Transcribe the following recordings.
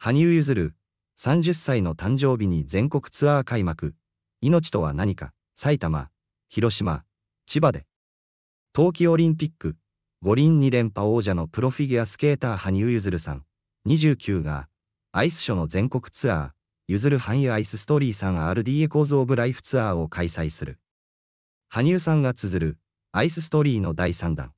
羽生結弦、30歳の誕生日に全国ツアー開幕、命とは何か、埼玉、広島、千葉で。冬季オリンピック、五輪二連覇王者のプロフィギュアスケーター羽生結弦さん、29が、アイスショーの全国ツアー、ゆずる半湯アイスストーリーさん r d コーズオブライフツアーを開催する。羽生さんが綴る、アイスストーリーの第3弾。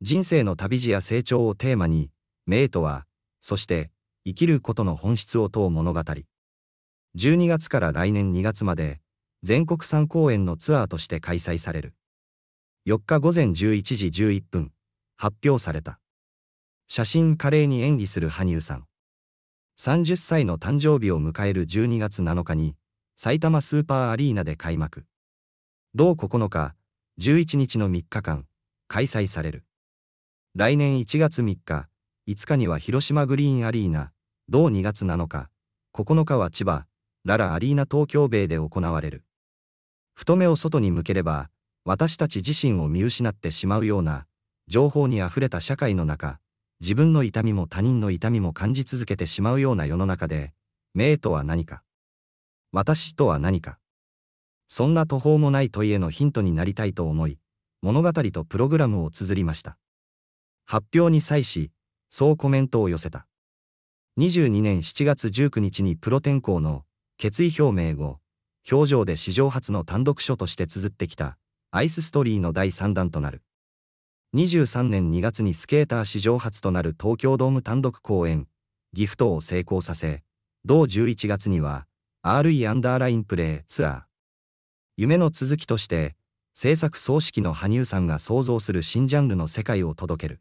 人生の旅路や成長をテーマに、名とは、そして、生きることの本質を問う物語。12月から来年2月まで、全国3公演のツアーとして開催される。4日午前11時11分、発表された。写真華麗に演技する羽生さん。30歳の誕生日を迎える12月7日に、埼玉スーパーアリーナで開幕。同9日、11日の3日間、開催される。来年1月3日、5日には広島グリーンアリーナ、同2月7日、9日は千葉、ララアリーナ東京米で行われる。太目を外に向ければ、私たち自身を見失ってしまうような、情報に溢れた社会の中、自分の痛みも他人の痛みも感じ続けてしまうような世の中で、名とは何か。私とは何か。そんな途方もない問いへのヒントになりたいと思い、物語とプログラムを綴りました。発表に際し、そうコメントを寄せた。22年7月19日にプロ転向の決意表明後、表情で史上初の単独書として綴ってきたアイスストリーの第3弾となる。23年2月にスケーター史上初となる東京ドーム単独公演、ギフトを成功させ、同11月には RE アンダーラインプレイツアー。夢の続きとして、制作総指揮の羽生さんが創造する新ジャンルの世界を届ける。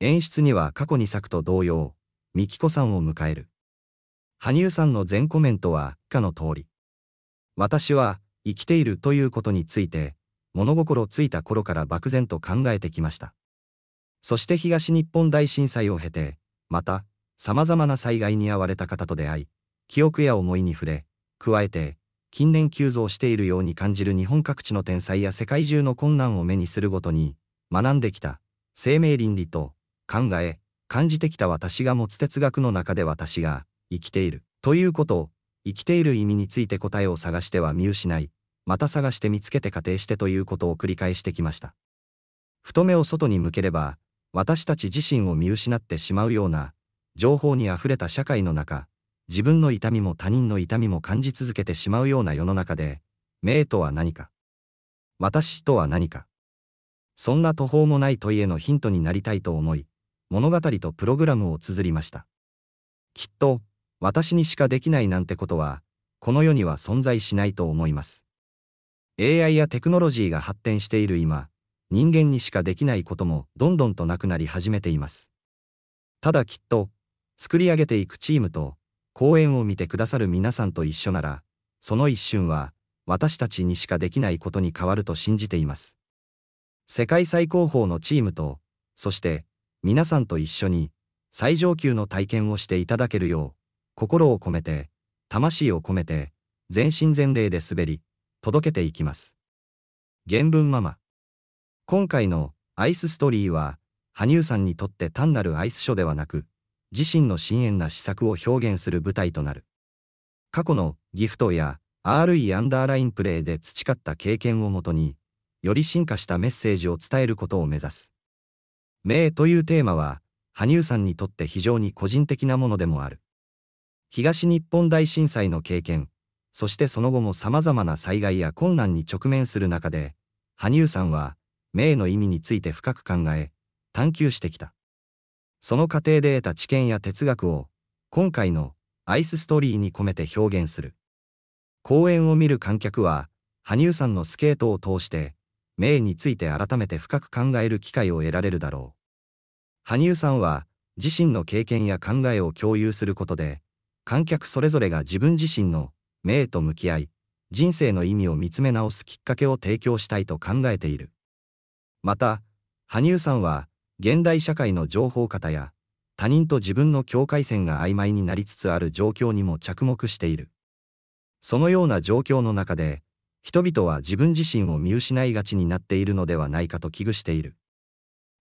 演出には過去2作と同様、美希子さんを迎える。羽生さんの全コメントは以下の通り。私は生きているということについて、物心ついた頃から漠然と考えてきました。そして東日本大震災を経て、また、様々な災害に遭われた方と出会い、記憶や思いに触れ、加えて、近年急増しているように感じる日本各地の天才や世界中の困難を目にするごとに、学んできた、生命倫理と、考え、感じてきた私が持つ哲学の中で私が生きているということを生きている意味について答えを探しては見失いまた探して見つけて仮定してということを繰り返してきました太目を外に向ければ私たち自身を見失ってしまうような情報にあふれた社会の中自分の痛みも他人の痛みも感じ続けてしまうような世の中で名とは何か私とは何かそんな途方もない問いへのヒントになりたいと思い物語とプログラムを綴りました。きっと、私にしかできないなんてことは、この世には存在しないと思います。AI やテクノロジーが発展している今、人間にしかできないこともどんどんとなくなり始めています。ただきっと、作り上げていくチームと、公演を見てくださる皆さんと一緒なら、その一瞬は、私たちにしかできないことに変わると信じています。世界最高峰のチームと、そして、皆さんと一緒に最上級の体験をしていただけるよう、心を込めて、魂を込めて、全身全霊で滑り、届けていきます。原文ママ。今回のアイスストーリーは、羽生さんにとって単なるアイスショーではなく、自身の深遠な試作を表現する舞台となる。過去のギフトや RE アンダーラインプレーで培った経験をもとに、より進化したメッセージを伝えることを目指す。名というテーマは、羽生さんにとって非常に個人的なものでもある。東日本大震災の経験、そしてその後も様々な災害や困難に直面する中で、羽生さんは、名の意味について深く考え、探求してきた。その過程で得た知見や哲学を、今回のアイスストーリーに込めて表現する。公演を見る観客は、羽生さんのスケートを通して、名について改めて深く考える機会を得られるだろう。羽生さんは自身の経験や考えを共有することで観客それぞれが自分自身のへと向き合い人生の意味を見つめ直すきっかけを提供したいと考えているまた羽生さんは現代社会の情報型や他人と自分の境界線が曖昧になりつつある状況にも着目しているそのような状況の中で人々は自分自身を見失いがちになっているのではないかと危惧している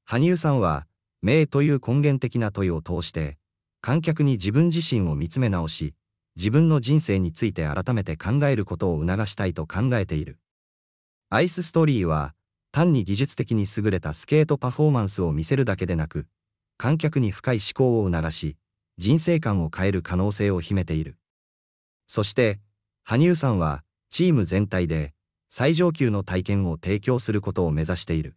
羽生さんは名という根源的な問いを通して、観客に自分自身を見つめ直し、自分の人生について改めて考えることを促したいと考えている。アイスストーリーは、単に技術的に優れたスケートパフォーマンスを見せるだけでなく、観客に深い思考を促し、人生観を変える可能性を秘めている。そして、羽生さんは、チーム全体で、最上級の体験を提供することを目指している。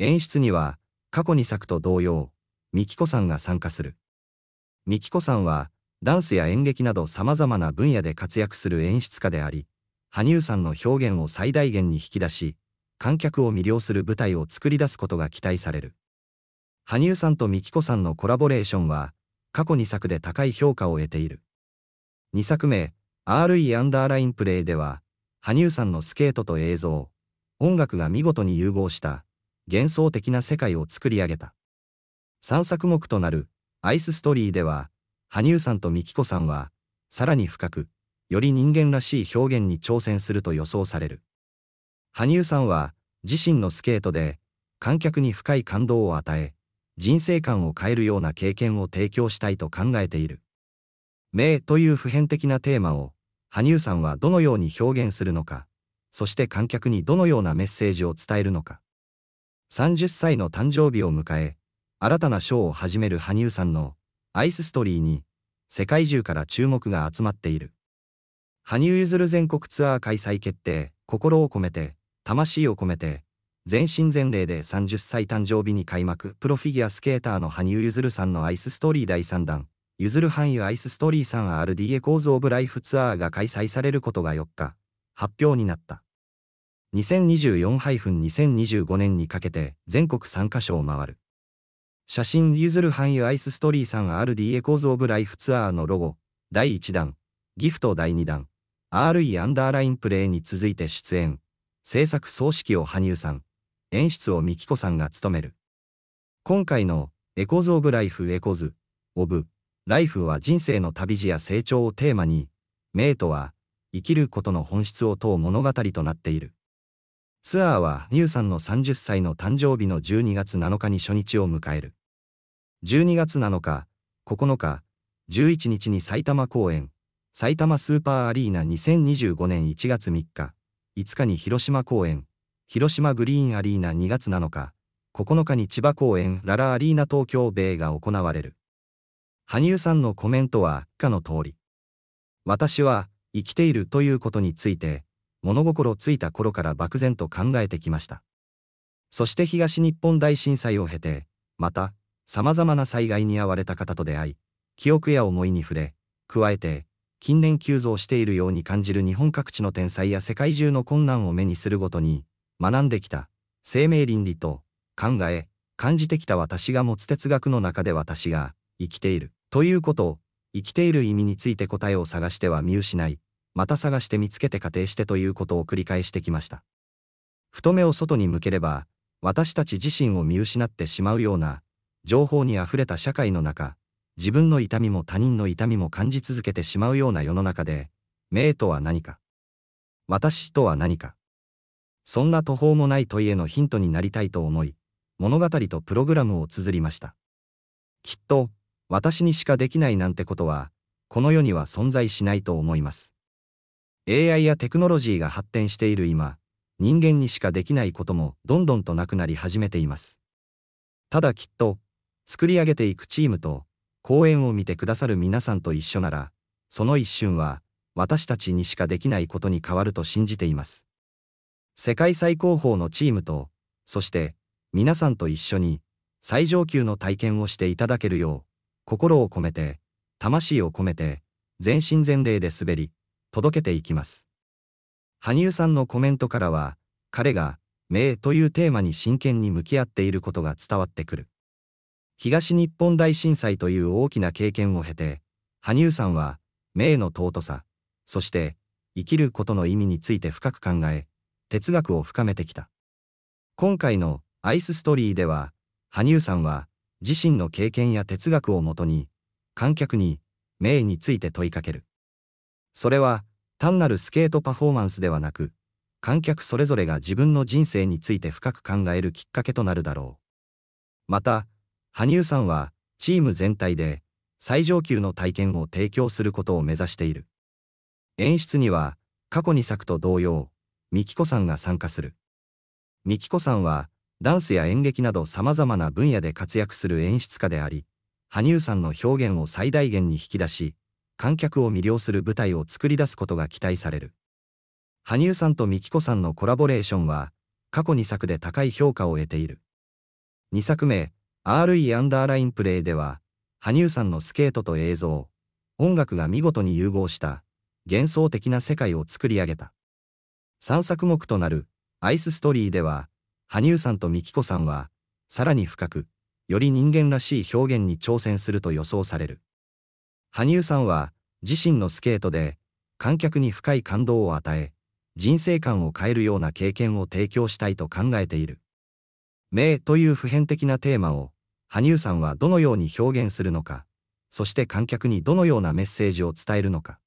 演出には、過去2作と同様、ミキコさんが参加する。ミキコさんは、ダンスや演劇など様々な分野で活躍する演出家であり、羽生さんの表現を最大限に引き出し、観客を魅了する舞台を作り出すことが期待される。羽生さんとミキコさんのコラボレーションは、過去2作で高い評価を得ている。2作目、RE アンダーラインプレイでは、羽生さんのスケートと映像、音楽が見事に融合した幻想的な世界を作り上げた。3作目となるアイスストーリーでは、羽生さんと美キ子さんは、さらに深く、より人間らしい表現に挑戦すると予想される。羽生さんは、自身のスケートで、観客に深い感動を与え、人生観を変えるような経験を提供したいと考えている。名という普遍的なテーマを、羽生さんはどのように表現するのか、そして観客にどのようなメッセージを伝えるのか。30歳の誕生日を迎え、新たなショーを始める羽生さんのアイスストーリーに世界中から注目が集まっている。羽生結弦全国ツアー開催決定、心を込めて、魂を込めて、全身全霊で30歳誕生日に開幕、プロフィギュアスケーターの羽生結弦さんのアイスストーリー第3弾、ずる範囲アイスストーリーさん RDA 構造オブライフツアーが開催されることが4日、発表になった。2024-2025年にかけて全国3カ所を回る。写真譲る範囲アイスストーリーさん RD エコーズオブライフツアーのロゴ、第1弾、ギフト第2弾、RE アンダーラインプレイに続いて出演、制作総指揮を羽生さん、演出を美紀子さんが務める。今回のエコーズオブライフエコーズ、オブ、ライフは人生の旅路や成長をテーマに、名とは、生きることの本質を問う物語となっている。ツアーは、ニューさんの30歳の誕生日の12月7日に初日を迎える。12月7日、9日、11日に埼玉公演、埼玉スーパーアリーナ2025年1月3日、5日に広島公演、広島グリーンアリーナ2月7日、9日に千葉公演ララアリーナ東京米が行われる。羽生さんのコメントは以下の通り。私は生きているということについて物心ついた頃から漠然と考えてきました。そして東日本大震災を経て、また、様々な災害に遭われた方と出会い、記憶や思いに触れ、加えて、近年急増しているように感じる日本各地の天才や世界中の困難を目にするごとに、学んできた、生命倫理と、考え、感じてきた私が持つ哲学の中で私が、生きている、ということ生きている意味について答えを探しては見失い、また探して見つけて仮定してということを繰り返してきました。太目を外に向ければ、私たち自身を見失ってしまうような、情報にあふれた社会の中、自分の痛みも他人の痛みも感じ続けてしまうような世の中で、名とは何か。私とは何か。そんな途方もない問いへのヒントになりたいと思い、物語とプログラムを綴りました。きっと、私にしかできないなんてことは、この世には存在しないと思います。AI やテクノロジーが発展している今、人間にしかできないこともどんどんとなくなり始めています。ただきっと、作り上げていくチームと、公演を見てくださる皆さんと一緒なら、その一瞬は、私たちにしかできないことに変わると信じています。世界最高峰のチームと、そして、皆さんと一緒に、最上級の体験をしていただけるよう、心を込めて、魂を込めて、全身全霊で滑り、届けていきます。羽生さんのコメントからは、彼が、名というテーマに真剣に向き合っていることが伝わってくる。東日本大震災という大きな経験を経て、羽生さんは、名の尊さ、そして、生きることの意味について深く考え、哲学を深めてきた。今回のアイスストーリーでは、羽生さんは、自身の経験や哲学をもとに、観客に、名について問いかける。それは、単なるスケートパフォーマンスではなく、観客それぞれが自分の人生について深く考えるきっかけとなるだろう。また、羽生さんは、チーム全体で、最上級の体験を提供することを目指している。演出には、過去2作と同様、美紀子さんが参加する。美紀子さんは、ダンスや演劇など様々な分野で活躍する演出家であり、羽生さんの表現を最大限に引き出し、観客を魅了する舞台を作り出すことが期待される。羽生さんと美紀子さんのコラボレーションは、過去2作で高い評価を得ている。2作目、RE アンダーラインプレイでは、羽生さんのスケートと映像、音楽が見事に融合した、幻想的な世界を作り上げた。3作目となる、アイスストーリーでは、羽生さんと美紀子さんは、さらに深く、より人間らしい表現に挑戦すると予想される。羽生さんは自身のスケートで観客に深い感動を与え、人生観を変えるような経験を提供したいと考えている。名という普遍的なテーマを、羽生さんはどのように表現するのか、そして観客にどのようなメッセージを伝えるのか。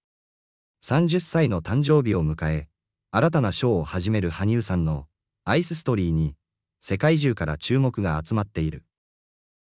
30歳の誕生日を迎え、新たなショーを始める羽生さんのアイスストーリーに、世界中から注目が集まっている。